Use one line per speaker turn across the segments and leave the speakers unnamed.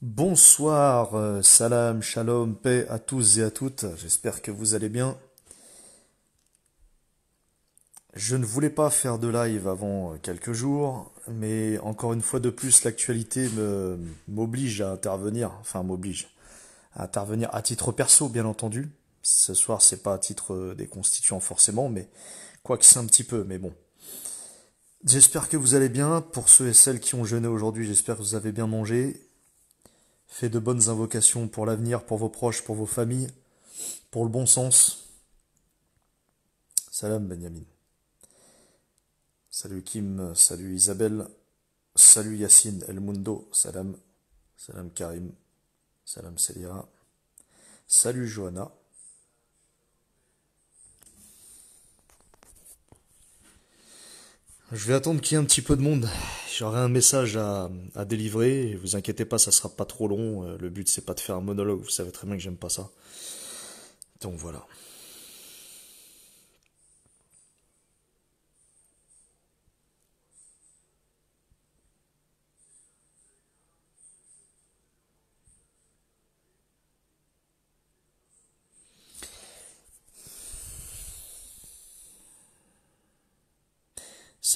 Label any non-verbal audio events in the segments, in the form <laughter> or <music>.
Bonsoir, euh, salam, shalom, paix à tous et à toutes, j'espère que vous allez bien. Je ne voulais pas faire de live avant euh, quelques jours, mais encore une fois de plus, l'actualité m'oblige à intervenir, enfin m'oblige à intervenir à titre perso, bien entendu. Ce soir, c'est pas à titre euh, des constituants forcément, mais quoi que c'est un petit peu, mais bon. J'espère que vous allez bien. Pour ceux et celles qui ont jeûné aujourd'hui, j'espère que vous avez bien mangé Faites de bonnes invocations pour l'avenir, pour vos proches, pour vos familles, pour le bon sens. Salam Benjamin. Salut Kim, salut Isabelle, salut Yacine El Mundo, salam, salam Karim, salam Selira, salut Johanna, Je vais attendre qu'il y ait un petit peu de monde. J'aurai un message à, à délivrer. vous inquiétez pas, ça sera pas trop long. Euh, le but c'est pas de faire un monologue. Vous savez très bien que j'aime pas ça. Donc voilà.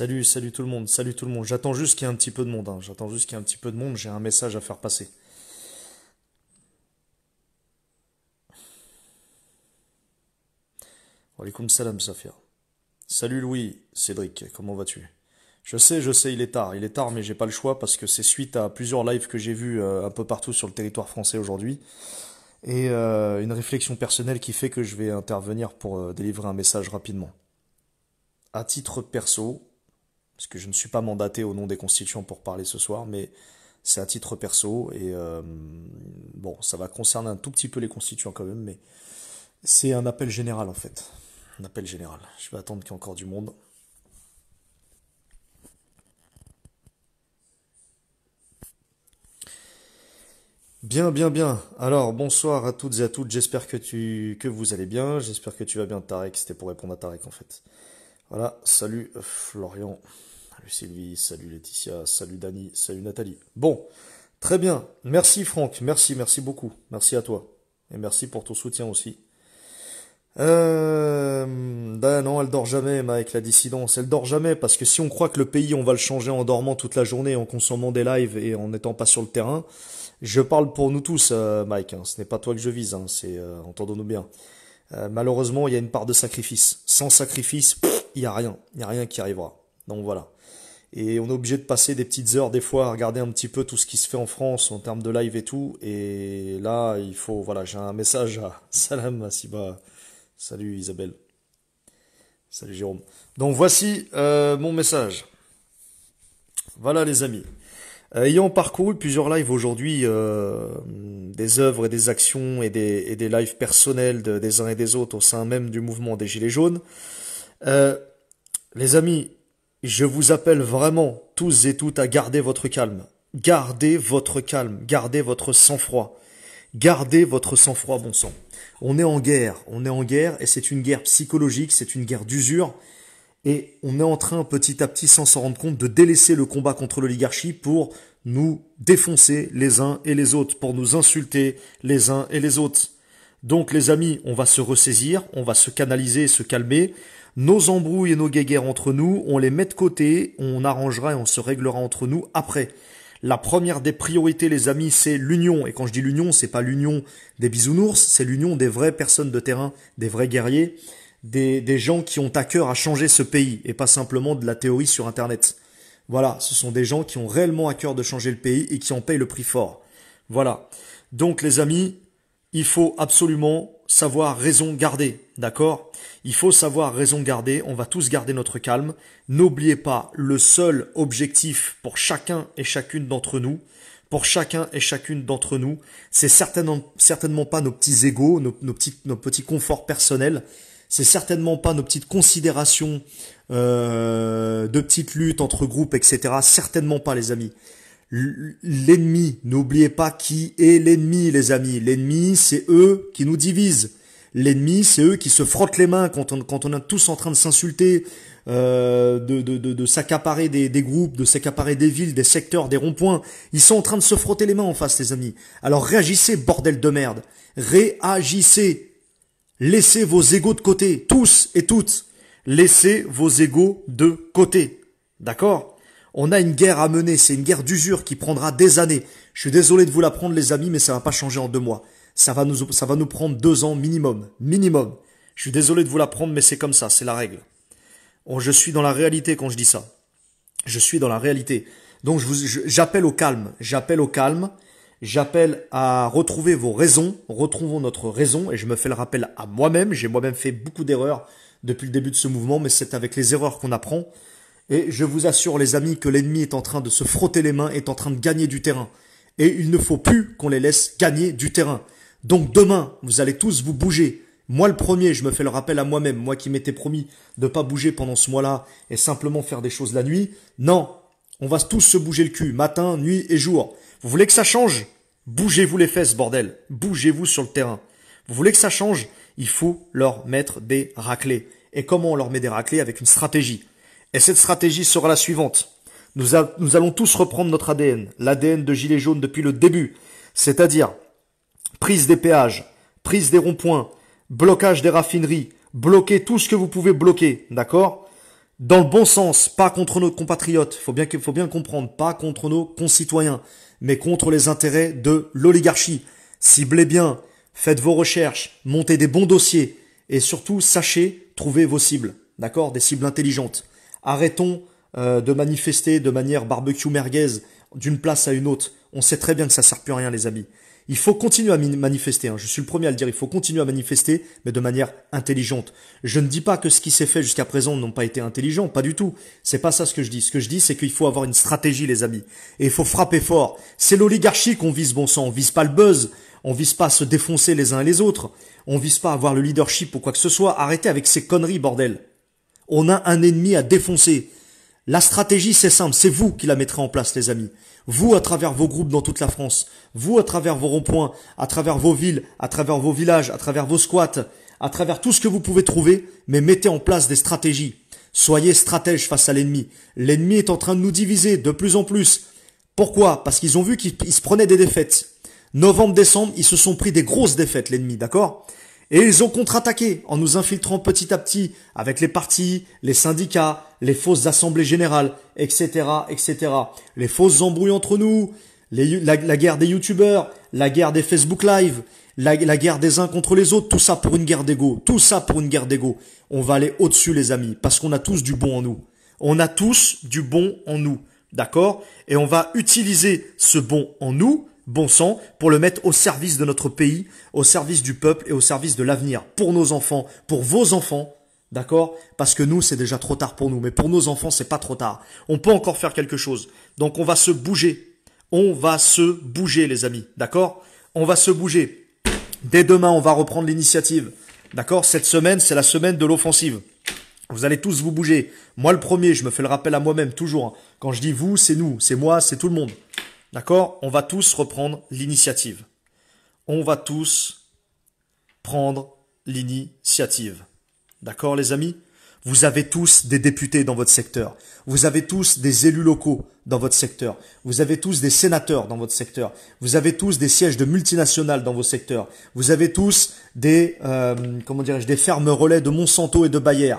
Salut, salut tout le monde, salut tout le monde. J'attends juste qu'il y ait un petit peu de monde. Hein. J'attends juste qu'il y ait un petit peu de monde. J'ai un message à faire passer. Walaikum salam, Safia. Salut Louis, Cédric, comment vas-tu Je sais, je sais, il est tard. Il est tard, mais j'ai pas le choix parce que c'est suite à plusieurs lives que j'ai vus euh, un peu partout sur le territoire français aujourd'hui. Et euh, une réflexion personnelle qui fait que je vais intervenir pour euh, délivrer un message rapidement. À titre perso, parce que je ne suis pas mandaté au nom des constituants pour parler ce soir, mais c'est à titre perso, et euh, bon, ça va concerner un tout petit peu les constituants quand même, mais c'est un appel général en fait. Un appel général. Je vais attendre qu'il y ait encore du monde. Bien, bien, bien. Alors, bonsoir à toutes et à toutes. J'espère que tu, que vous allez bien. J'espère que tu vas bien, Tarek. C'était pour répondre à Tarek, en fait. Voilà, salut euh, Florian, salut Sylvie, salut Laetitia, salut Dani, salut Nathalie. Bon, très bien, merci Franck, merci, merci beaucoup, merci à toi. Et merci pour ton soutien aussi. Euh, ben non, elle dort jamais, Mike, la dissidence. Elle dort jamais parce que si on croit que le pays, on va le changer en dormant toute la journée, en consommant des lives et en n'étant pas sur le terrain, je parle pour nous tous, euh, Mike. Hein. Ce n'est pas toi que je vise, hein. c'est euh, entendons-nous bien. malheureusement, il y a une part de sacrifice. Sans sacrifice, il n'y a rien, il n'y a rien qui arrivera. Donc voilà. Et on est obligé de passer des petites heures des fois à regarder un petit peu tout ce qui se fait en France en termes de live et tout. Et là, il faut, voilà, j'ai un message à <laughs> Salam Asiba. Salut Isabelle. Salut Jérôme. Donc voici euh, mon message. Voilà les amis. Euh, ayant parcouru plusieurs lives aujourd'hui, euh, des œuvres et des actions et des, lives personnels des uns et des autres au sein même du mouvement des Gilets jaunes, euh, les amis, je vous appelle vraiment tous et toutes à garder votre calme. Gardez votre calme, gardez votre sang-froid. Gardez votre sang-froid, bon sang. On est en guerre, on est en guerre, et c'est une guerre psychologique, c'est une guerre d'usure, et on est en train petit à petit, sans s'en rendre compte, de délaisser le combat contre l'oligarchie pour nous défoncer les uns et les autres, pour nous insulter les uns et les autres. Donc les amis, on va se ressaisir, on va se canaliser, se calmer, nos embrouilles et nos guéguerres entre nous, on les met de côté, on arrangera et on se réglera entre nous après. La première des priorités, les amis, c'est l'union. Et quand je dis l'union, c'est pas l'union des bisounours, c'est l'union des vraies personnes de terrain, des vrais guerriers, des, des, gens qui ont à cœur à changer ce pays et pas simplement de la théorie sur Internet. Voilà, ce sont des gens qui ont réellement à cœur de changer le pays et qui en payent le prix fort. Voilà. Donc les amis, il faut absolument savoir raison garder. D'accord Il faut savoir raison garder, on va tous garder notre calme. N'oubliez pas le seul objectif pour chacun et chacune d'entre nous, pour chacun et chacune d'entre nous, c'est certainement, certainement pas nos petits égaux, nos, petits, nos petits conforts personnels, c'est certainement pas nos petites considérations euh, de petites luttes entre groupes, etc. Certainement pas les amis. L'ennemi, n'oubliez pas qui est l'ennemi, les amis. L'ennemi, c'est eux qui nous divisent l'ennemi, c'est eux qui se frottent les mains quand on, est tous en train de s'insulter, euh, de, s'accaparer des, groupes, de s'accaparer des villes, des secteurs, des ronds-points. Ils sont en train de se frotter les mains en face, les amis. Alors réagissez, bordel de merde. Réagissez. Laissez vos égaux de côté, tous et toutes. Laissez vos égaux de côté. D'accord On a une guerre à mener, c'est une guerre d'usure qui prendra des années. Je suis désolé de vous l'apprendre les amis, mais ça va pas changer en deux mois ça va nous, ça va nous prendre deux ans minimum. Minimum. Je suis désolé de vous l'apprendre, mais c'est comme ça, c'est la règle. Oh, je suis dans la réalité quand je dis ça. Je suis dans la réalité. Donc j'appelle au calme, j'appelle au calme, j'appelle à retrouver vos raisons, retrouvons notre raison, et je me fais le rappel à moi-même, j'ai moi-même fait beaucoup d'erreurs depuis le début de ce mouvement, mais c'est avec les erreurs qu'on apprend. Et je vous assure les amis que l'ennemi est en train de se frotter les mains, est en train de gagner du terrain. Et il ne faut plus qu'on les laisse gagner du terrain. Donc demain, vous allez tous vous bouger. Moi le premier, je me fais le rappel à moi-même, moi qui m'étais promis de pas bouger pendant ce mois-là et simplement faire des choses la nuit. Non, on va tous se bouger le cul, matin, nuit et jour. Vous voulez que ça change Bougez-vous les fesses, bordel. Bougez-vous sur le terrain. Vous voulez que ça change Il faut leur mettre des raclés. Et comment on leur met des raclés Avec une stratégie. Et cette stratégie sera la suivante. Nous, nous allons tous reprendre notre ADN, l'ADN de Gilet jaune depuis le début. C'est-à-dire, prise des péages, prise des ronds-points, blocage des raffineries, bloquez tout ce que vous pouvez bloquer, d'accord Dans le bon sens, pas contre nos compatriotes, faut bien faut bien comprendre, pas contre nos concitoyens, mais contre les intérêts de l'oligarchie. Ciblez bien, faites vos recherches, montez des bons dossiers et surtout sachez trouver vos cibles, d'accord Des cibles intelligentes. Arrêtons euh, de manifester de manière barbecue merguez d'une place à une autre. On sait très bien que ça sert plus à rien les amis. Il faut continuer à manifester, hein. je suis le premier à le dire, il faut continuer à manifester, mais de manière intelligente. Je ne dis pas que ce qui s'est fait jusqu'à présent n'ont pas été intelligents, pas du tout. C'est pas ça ce que je dis. Ce que je dis, c'est qu'il faut avoir une stratégie, les amis. Et il faut frapper fort. C'est l'oligarchie qu'on vise, bon sang, on vise pas le buzz. On vise pas se défoncer les uns et les autres. On vise pas avoir le leadership ou quoi que ce soit. Arrêtez avec ces conneries, bordel. On a un ennemi à défoncer. La stratégie, c'est simple, c'est vous qui la mettrez en place, les amis. Vous, à travers vos groupes dans toute la France, vous, à travers vos ronds-points, à travers vos villes, à travers vos villages, à travers vos squats, à travers tout ce que vous pouvez trouver, mais mettez en place des stratégies. Soyez stratèges face à l'ennemi. L'ennemi est en train de nous diviser de plus en plus. Pourquoi Parce qu'ils ont vu qu'ils se prenaient des défaites. Novembre, décembre, ils se sont pris des grosses défaites, l'ennemi, d'accord et ils ont contre-attaqué en nous infiltrant petit à petit avec les partis, les syndicats, les fausses assemblées générales, etc., etc. Les fausses embrouilles entre nous, la, guerre des youtubeurs, la guerre des Facebook Live, la, guerre des uns contre les autres, tout ça pour une guerre d'ego, tout ça pour une guerre d'ego. On va aller au-dessus les amis, parce qu'on a tous du bon en nous. On a tous du bon en nous, d'accord Et on va utiliser ce bon en nous bon sang pour le mettre au service de notre pays, au service du peuple et au service de l'avenir, pour nos enfants, pour vos enfants, D'accord Parce que nous, c'est déjà trop tard pour nous. Mais pour nos enfants, c'est pas trop tard. On peut encore faire quelque chose. Donc on va se bouger. On va se bouger, les amis. D'accord On va se bouger. Dès demain, on va reprendre l'initiative. D'accord Cette semaine, c'est la semaine de l'offensive. Vous allez tous vous bouger. Moi, le premier, je me fais le rappel à moi-même, toujours. Hein. Quand je dis vous, c'est nous, c'est moi, c'est tout le monde. D'accord On va tous reprendre l'initiative. On va tous prendre l'initiative. D'accord les amis Vous avez tous des députés dans votre secteur. Vous avez tous des élus locaux dans votre secteur. Vous avez tous des sénateurs dans votre secteur. Vous avez tous des sièges de multinationales dans vos secteurs. Vous avez tous des, euh, comment dirais-je, des fermes relais de Monsanto et de Bayer.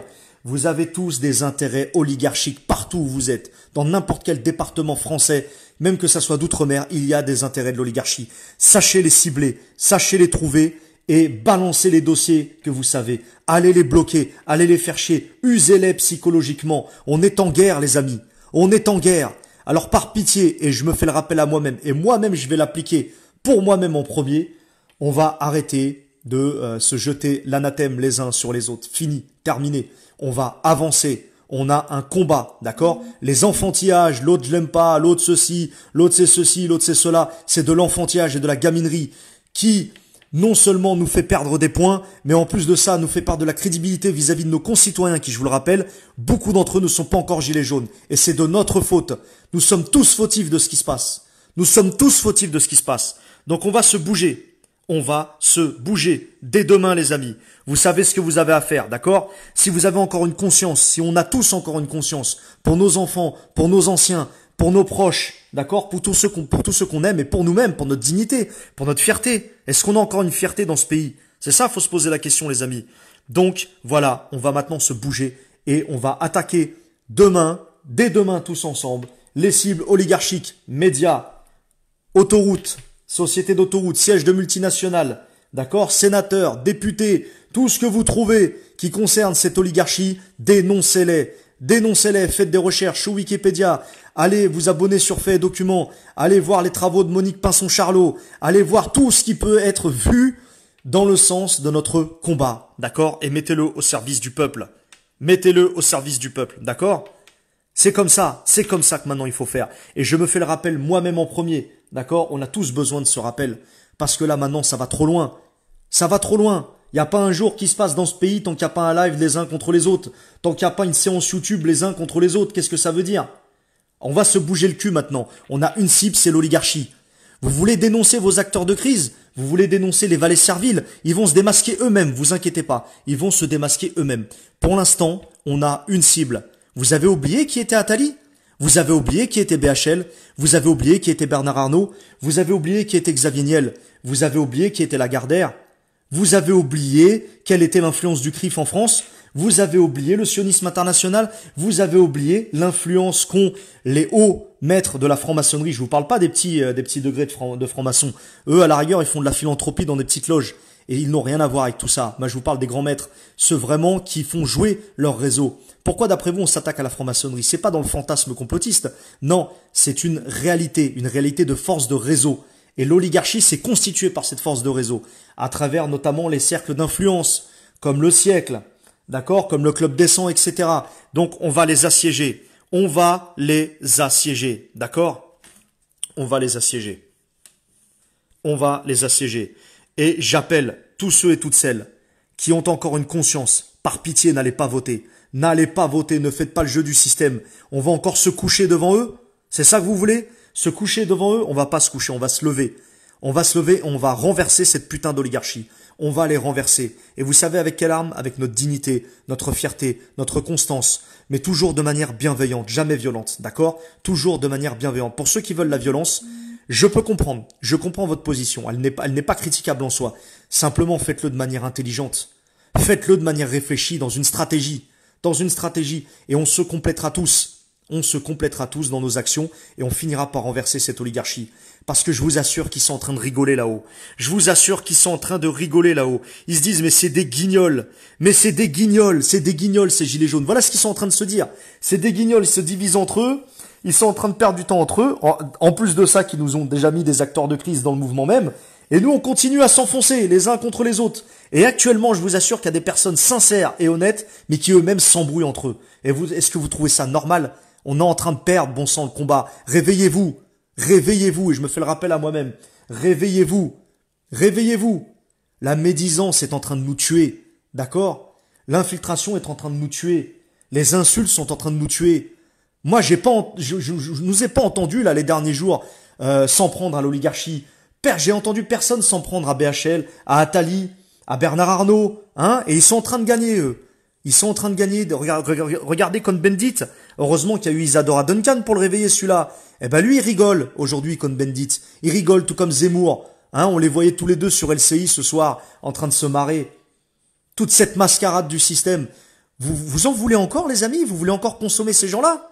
Vous avez tous des intérêts oligarchiques partout où vous êtes, dans n'importe quel département français, même que ça soit d'outre-mer, il y a des intérêts de l'oligarchie. Sachez les cibler, sachez les trouver et balancez les dossiers que vous savez. Allez les bloquer, allez les faire chier, usez-les psychologiquement. On est en guerre, les amis. On est en guerre. Alors par pitié, et je me fais le rappel à moi-même, et moi-même je vais l'appliquer pour moi-même en premier, on va arrêter de euh, se jeter l'anathème les uns sur les autres. Fini, terminé on va avancer. On a un combat, d'accord Les enfantillages, l'autre je l'aime pas, l'autre ceci, l'autre c'est ceci, l'autre c'est cela, c'est de l'enfantillage et de la gaminerie qui non seulement nous fait perdre des points, mais en plus de ça nous fait perdre de la crédibilité vis à -vis de nos concitoyens qui, je vous le rappelle, beaucoup d'entre eux ne sont pas encore gilets jaunes. Et c'est de notre faute. Nous sommes tous fautifs de ce qui se passe. Nous sommes tous fautifs de ce qui se passe. Donc on va se bouger on va se bouger dès demain les amis. Vous savez ce que vous avez à faire, d'accord Si vous avez encore une conscience, si on a tous encore une conscience pour nos enfants, pour nos anciens, pour nos proches, d'accord Pour tous ceux qu'on pour qu'on aime et pour nous-mêmes, pour notre dignité, pour notre fierté. Est-ce qu'on a encore une fierté dans ce pays C'est ça, faut se poser la question les amis. Donc voilà, on va maintenant se bouger et on va attaquer demain, dès demain tous ensemble, les cibles oligarchiques, médias, autoroutes, société d'autoroute, siège de multinationales, d'accord, sénateurs, députés, tout ce que vous trouvez qui concerne cette oligarchie, dénoncez-les. Dénoncez-les, faites des recherches sur Wikipédia, allez vous abonner sur Fait Documents, allez voir les travaux de Monique Pinson-Charlot, allez voir tout ce qui peut être vu dans le sens de notre combat, d'accord Et mettez-le au service du peuple. Mettez-le au service du peuple, d'accord C'est comme ça, c'est comme ça que maintenant il faut faire. Et je me fais le rappel moi-même en premier, D'accord On a tous besoin de ce rappel. Parce que là, maintenant, ça va trop loin. Ça va trop loin. Il n'y a pas un jour qui se passe dans ce pays tant qu'il n'y a pas un live les uns contre les autres. Tant qu'il n'y a pas une séance YouTube les uns contre les autres. Qu'est-ce que ça veut dire On va se bouger le cul maintenant. On a une cible, c'est l'oligarchie. Vous voulez dénoncer vos acteurs de crise Vous voulez dénoncer les valets serviles Ils vont se démasquer eux-mêmes, vous inquiétez pas. Ils vont se démasquer eux-mêmes. Pour l'instant, on a une cible. Vous avez oublié qui était Atali vous avez oublié qui était BHL, vous avez oublié qui était Bernard Arnault, vous avez oublié qui était Xavier Niel, vous avez oublié qui était Lagardère, vous avez oublié quelle était l'influence du CRIF en France, vous avez oublié le sionisme international, vous avez oublié l'influence qu'ont les hauts maîtres de la franc-maçonnerie. Je vous parle pas des petits, euh, des petits degrés de franc-maçon. Eux, à la rigueur, ils font de la philanthropie dans des petites loges et ils n'ont rien à voir avec tout ça. Moi, je vous parle des grands maîtres, ceux vraiment qui font jouer leur réseau. Pourquoi, d'après vous, on s'attaque à la franc-maçonnerie C'est pas dans le fantasme complotiste. Non, c'est une réalité, une réalité de force de réseau. Et l'oligarchie s'est constituée par cette force de réseau, à travers notamment les cercles d'influence, comme le siècle, d'accord, comme le club des 100, etc. Donc, on va les assiéger. On va les assiéger, d'accord On va les assiéger. On va les assiéger. Et j'appelle tous ceux et toutes celles qui ont encore une conscience, par pitié, n'allez pas voter. N'allez pas voter, ne faites pas le jeu du système. On va encore se coucher devant eux C'est ça que vous voulez Se coucher devant eux On va pas se coucher, on va se lever. On va se lever, on va renverser cette putain d'oligarchie. On va les renverser. Et vous savez avec quelle arme Avec notre dignité, notre fierté, notre constance, mais toujours de manière bienveillante, jamais violente, d'accord Toujours de manière bienveillante. Pour ceux qui veulent la violence, je peux comprendre, je comprends votre position, elle n'est pas, elle n'est pas critiquable en soi. Simplement, faites-le de manière intelligente. Faites-le de manière réfléchie, dans une stratégie, dans une stratégie, et on se complétera tous. On se complétera tous dans nos actions et on finira par renverser cette oligarchie. Parce que je vous assure qu'ils sont en train de rigoler là-haut. Je vous assure qu'ils sont en train de rigoler là-haut. Ils se disent mais c'est des guignols, mais c'est des guignols, c'est des guignols ces gilets jaunes. Voilà ce qu'ils sont en train de se dire. C'est des guignols, ils se divisent entre eux. Ils sont en train de perdre du temps entre eux. En, plus de ça, qu'ils nous ont déjà mis des acteurs de crise dans le mouvement même. Et nous, on continue à s'enfoncer les uns contre les autres. Et actuellement, je vous assure qu'il y a des personnes sincères et honnêtes, mais qui eux-mêmes s'embrouillent entre eux. Et vous, est-ce que vous trouvez ça normal On est en train de perdre, bon sang, le combat. Réveillez-vous. Réveillez-vous. Et je me fais le rappel à moi-même. Réveillez-vous. Réveillez-vous. La médisance est en train de nous tuer. D'accord L'infiltration est en train de nous tuer. Les insultes sont en train de nous tuer. Moi, j'ai pas, je, je, nous ai pas entendu là les derniers jours euh, s'en prendre à l'oligarchie. J'ai entendu personne s'en prendre à BHL, à Attali, à Bernard Arnault, hein Et ils sont en train de gagner eux. Ils sont en train de gagner. Regardez, regardez bendit Heureusement qu'il y a eu Isadora Duncan pour le réveiller celui-là. Eh ben lui, il rigole aujourd'hui, Cohn-Bendit. Il rigole tout comme Zemmour. Hein, on les voyait tous les deux sur LCI ce soir, en train de se marrer. Toute cette mascarade du système. Vous, vous en voulez encore, les amis Vous voulez encore consommer ces gens-là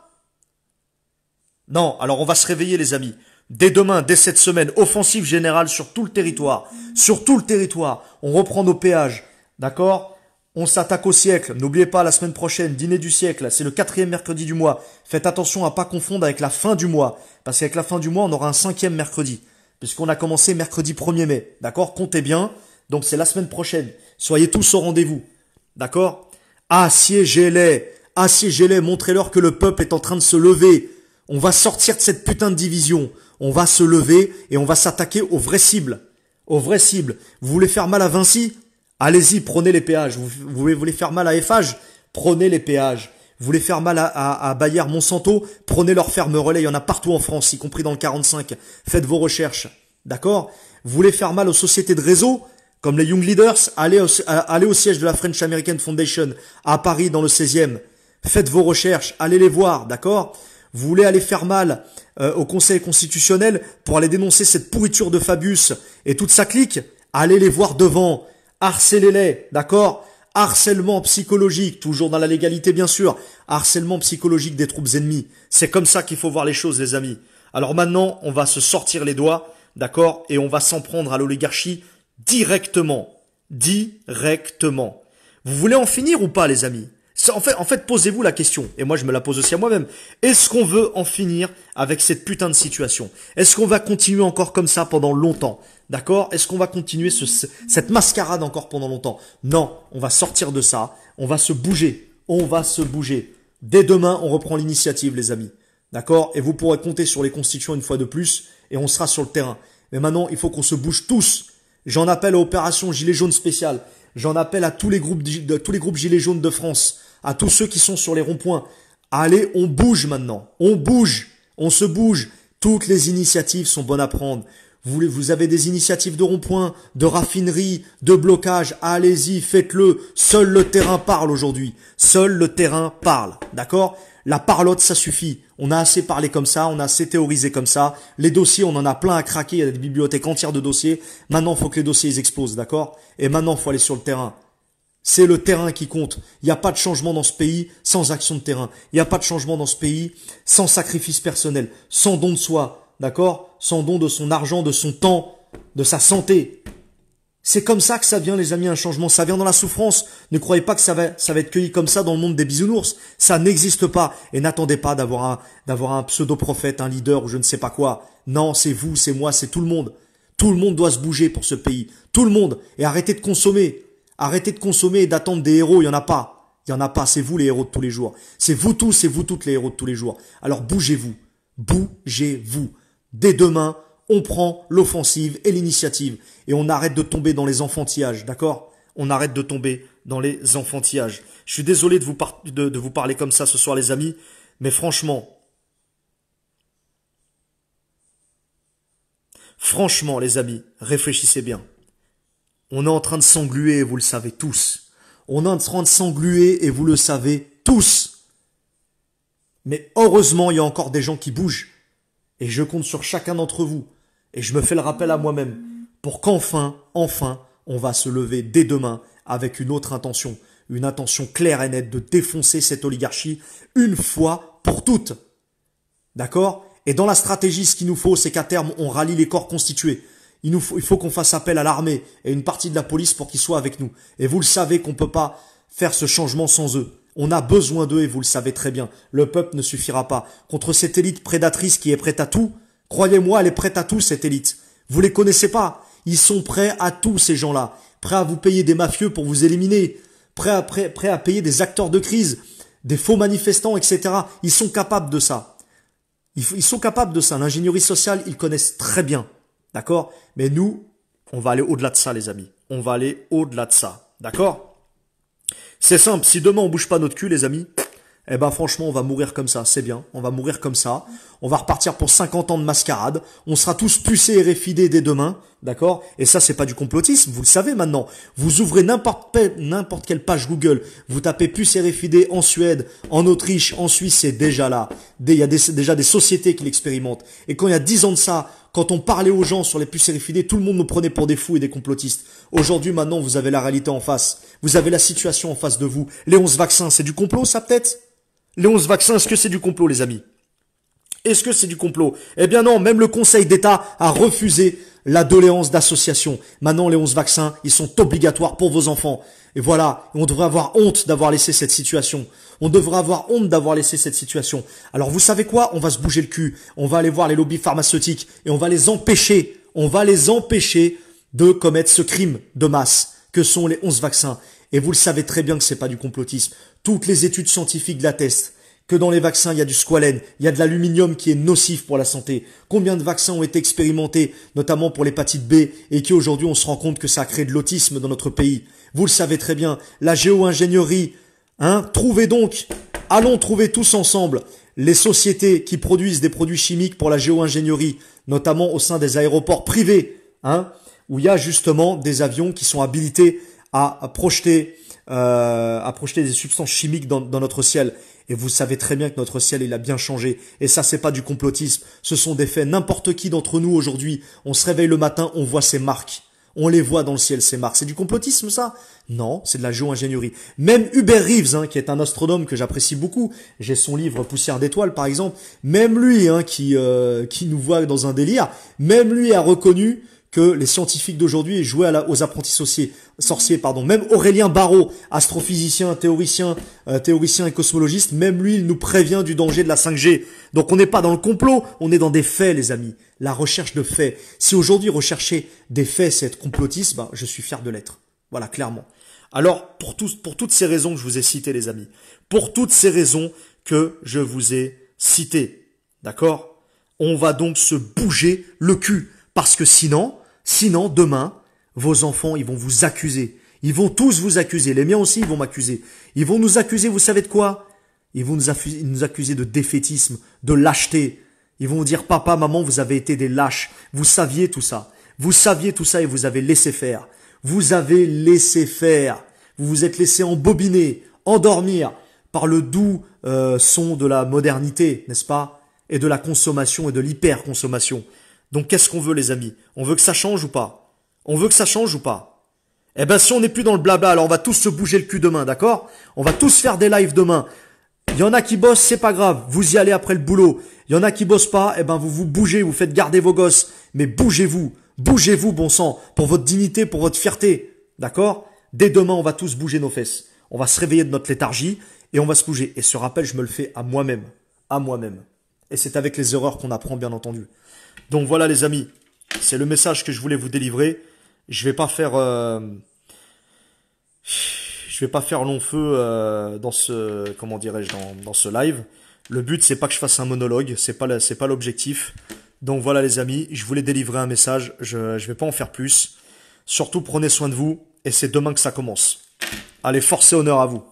non, alors on va se réveiller les amis. Dès demain, dès cette semaine, offensive générale sur tout le territoire. Sur tout le territoire. On reprend nos péages. D'accord On s'attaque au siècle. N'oubliez pas, la semaine prochaine, dîner du siècle, c'est le quatrième mercredi du mois. Faites attention à pas confondre avec la fin du mois. Parce qu'avec la fin du mois, on aura un cinquième mercredi. Puisqu'on a commencé mercredi 1er mai. D'accord Comptez bien. Donc c'est la semaine prochaine. Soyez tous au rendez-vous. D'accord Assiégez-les. Assiégez-les. Montrez-leur que le peuple est en train de se lever. On va sortir de cette putain de division. On va se lever et on va s'attaquer aux vraies cibles. Aux vraies cibles. Vous voulez faire mal à Vinci Allez-y, prenez les péages. Vous, voulez faire mal à FH Prenez les péages. Vous voulez faire mal à, Bayer Monsanto Prenez leur ferme relais. Il y en a partout en France, y compris dans le 45. Faites vos recherches. D'accord Vous voulez faire mal aux sociétés de réseau comme les Young Leaders, allez au, allez au siège de la French American Foundation à Paris dans le 16e. Faites vos recherches, allez les voir, d'accord vous voulez aller faire mal euh, au Conseil constitutionnel pour aller dénoncer cette pourriture de Fabius et toute sa clique, allez les voir devant, harcelez-les, d'accord Harcèlement psychologique, toujours dans la légalité bien sûr, harcèlement psychologique des troupes ennemies. C'est comme ça qu'il faut voir les choses les amis. Alors maintenant, on va se sortir les doigts, d'accord Et on va s'en prendre à l'oligarchie directement. Directement. Vous voulez en finir ou pas les amis en fait, en fait posez-vous la question, et moi je me la pose aussi à moi-même, est-ce qu'on veut en finir avec cette putain de situation Est-ce qu'on va continuer encore comme ça pendant longtemps D'accord Est-ce qu'on va continuer cette mascarade encore pendant longtemps Non, on va sortir de ça, on va se bouger, on va se bouger. Dès demain, on reprend l'initiative, les amis. D'accord Et vous pourrez compter sur les constituants une fois de plus, et on sera sur le terrain. Mais maintenant, il faut qu'on se bouge tous. J'en appelle à Opération Gilets jaunes spécial, J'en appelle à tous les groupes, tous les groupes Gilets jaunes de France à tous ceux qui sont sur les ronds-points. Allez, on bouge maintenant. On bouge. On se bouge. Toutes les initiatives sont bonnes à prendre. Vous, avez des initiatives de ronds-points, de raffinerie, de blocage. Allez-y, faites-le. Seul le terrain parle aujourd'hui. Seul le terrain parle. D'accord La parlotte, ça suffit. On a assez parlé comme ça, on a assez théorisé comme ça. Les dossiers, on en a plein à craquer. Il y a des bibliothèques entières de dossiers. Maintenant, il faut que les dossiers ils explosent. D'accord Et maintenant, il faut aller sur le terrain. C'est le terrain qui compte. Il n'y a pas de changement dans ce pays sans action de terrain. Il n'y a pas de changement dans ce pays sans sacrifice personnel, sans don de soi, d'accord Sans don de son argent, de son temps, de sa santé. C'est comme ça que ça vient, les amis, un changement. Ça vient dans la souffrance. Ne croyez pas que ça va, ça va être cueilli comme ça dans le monde des bisounours. Ça n'existe pas. Et n'attendez pas d'avoir un, d'avoir un pseudo-prophète, un leader ou je ne sais pas quoi. Non, c'est vous, c'est moi, c'est tout le monde. Tout le monde doit se bouger pour ce pays. Tout le monde. Et arrêtez de consommer. Arrêtez de consommer et d'attendre des héros, il n'y en a pas. Il n'y en a pas, c'est vous les héros de tous les jours. C'est vous tous, c'est vous toutes les héros de tous les jours. Alors bougez-vous, bougez-vous. Dès demain, on prend l'offensive et l'initiative et on arrête de tomber dans les enfantillages, d'accord On arrête de tomber dans les enfantillages. Je suis désolé de vous, de vous parler comme ça ce soir les amis, mais franchement, franchement les amis, réfléchissez bien. On est en train de s'engluer, vous le savez tous. On est en train de s'engluer et vous le savez tous. Mais heureusement, il y a encore des gens qui bougent. Et je compte sur chacun d'entre vous. Et je me fais le rappel à moi-même. Pour qu'enfin, enfin, on va se lever dès demain avec une autre intention. Une intention claire et nette de défoncer cette oligarchie une fois pour toutes. D'accord Et dans la stratégie, ce qu'il nous faut, c'est qu'à terme, on rallie les corps constitués. Il, nous faut, il faut qu'on fasse appel à l'armée et une partie de la police pour qu'ils soient avec nous. Et vous le savez qu'on ne peut pas faire ce changement sans eux. On a besoin d'eux et vous le savez très bien. Le peuple ne suffira pas. Contre cette élite prédatrice qui est prête à tout, croyez-moi, elle est prête à tout, cette élite. Vous les connaissez pas. Ils sont prêts à tout, ces gens-là. Prêts à vous payer des mafieux pour vous éliminer. Prêts à, à payer des acteurs de crise, des faux manifestants, etc. Ils sont capables de ça. ils sont capables de ça. L'ingénierie sociale, ils connaissent très bien. D'accord Mais nous, on va aller au-delà de ça, les amis. On va aller au-delà de ça. D'accord C'est simple. Si demain on bouge pas notre cul, les amis, eh ben franchement, on va mourir comme ça. C'est bien. On va mourir comme ça. On va repartir pour 50 ans de mascarade. On sera tous pucés et refidés dès demain. D'accord Et ça, c'est pas du complotisme. Vous le savez maintenant. Vous ouvrez n'importe n'importe quelle page Google. Vous tapez pucés et réfidés en Suède, en Autriche, en Suisse. C'est déjà là. Il y a déjà des sociétés qui l'expérimentent. Et quand il y a 10 ans de ça, quand on parlait aux gens sur les RFID, tout le monde nous prenait pour des fous et des complotistes. Aujourd'hui, maintenant, vous avez la réalité en face. Vous avez la situation en face de vous. Les 11 vaccins, c'est du complot, ça peut-être Les 11 vaccins, est-ce que c'est du complot, les amis Est-ce que c'est du complot Eh bien non, même le Conseil d'État a refusé la doléance d'association. Maintenant, les 11 vaccins, ils sont obligatoires pour vos enfants. Et voilà, on devrait avoir honte d'avoir laissé cette situation. On devrait avoir honte d'avoir laissé cette situation. Alors vous savez quoi On va se bouger le cul. On va aller voir les lobbies pharmaceutiques et on va les empêcher. On va les empêcher de commettre ce crime de masse que sont les 11 vaccins. Et vous le savez très bien que n'est pas du complotisme. Toutes les études scientifiques l'attestent que dans les vaccins, il y a du squalène, il y a de l'aluminium qui est nocif pour la santé. Combien de vaccins ont été expérimentés, notamment pour l'hépatite B, et qui aujourd'hui on se rend compte que ça crée de l'autisme dans notre pays. Vous le savez très bien, la géo-ingénierie, hein, trouvez donc, allons trouver tous ensemble les sociétés qui produisent des produits chimiques pour la géo-ingénierie, notamment au sein des aéroports privés, hein, où il y a justement des avions qui sont habilités à projeter, euh, à projeter des substances chimiques dans, notre ciel. Et vous savez très bien que notre ciel, il a bien changé. Et ça, c'est pas du complotisme. Ce sont des faits. N'importe qui d'entre nous aujourd'hui, on se réveille le matin, on voit ces marques. On les voit dans le ciel, c'est marques. C'est du complotisme, ça Non, c'est de la géo-ingénierie. Même Hubert Reeves, hein, qui est un astronome que j'apprécie beaucoup, j'ai son livre Poussière d'étoiles, par exemple, même lui, hein, qui, euh, qui nous voit dans un délire, même lui a reconnu que les scientifiques d'aujourd'hui jouaient aux apprentis sorciers, sorciers. Pardon. Même Aurélien Barraud, astrophysicien, théoricien, euh, théoricien et cosmologiste, même lui, il nous prévient du danger de la 5G. Donc on n'est pas dans le complot, on est dans des faits, les amis la recherche de faits. Si aujourd'hui rechercher des faits, c'est être complotiste, ben, je suis fier de l'être. Voilà, clairement. Alors, pour, tous, pour toutes ces raisons que je vous ai citées, les amis, pour toutes ces raisons que je vous ai citées, d'accord On va donc se bouger le cul, parce que sinon, sinon, demain, vos enfants, ils vont vous accuser. Ils vont tous vous accuser. Les miens aussi, ils vont m'accuser. Ils vont nous accuser, vous savez de quoi Ils vont nous, accuser de défaitisme, de lâcheté, ils vont dire, papa, maman, vous avez été des lâches. Vous saviez tout ça. Vous saviez tout ça et vous avez laissé faire. Vous avez laissé faire. Vous vous êtes laissé embobiner, endormir par le doux euh, son de la modernité, n'est-ce pas Et de la consommation et de l'hyperconsommation. Donc qu'est-ce qu'on veut les amis On veut que ça change ou pas On veut que ça change ou pas Eh bien si on n'est plus dans le blabla, alors on va tous se bouger le cul demain, d'accord On va tous faire des lives demain. Il y en a qui bossent, c'est pas grave, vous y allez après le boulot. Il y en a qui bossent pas, et eh ben vous vous bougez, vous faites garder vos gosses, mais bougez-vous, bougez-vous bon sang, pour votre dignité, pour votre fierté. D'accord Dès demain, on va tous bouger nos fesses. On va se réveiller de notre léthargie et on va se bouger. Et ce rappel, je me le fais à moi-même, à moi-même. Et c'est avec les erreurs qu'on apprend, bien entendu. Donc voilà les amis, c'est le message que je voulais vous délivrer. Je vais pas faire euh, je vais pas faire long feu euh, dans ce comment dirais-je dans, ce live. Le but c'est pas que je fasse un monologue, c'est pas c'est pas l'objectif. Donc voilà les amis, je voulais délivrer un message, je je vais pas en faire plus. Surtout prenez soin de vous et c'est demain que ça commence. Allez, force et honneur à vous.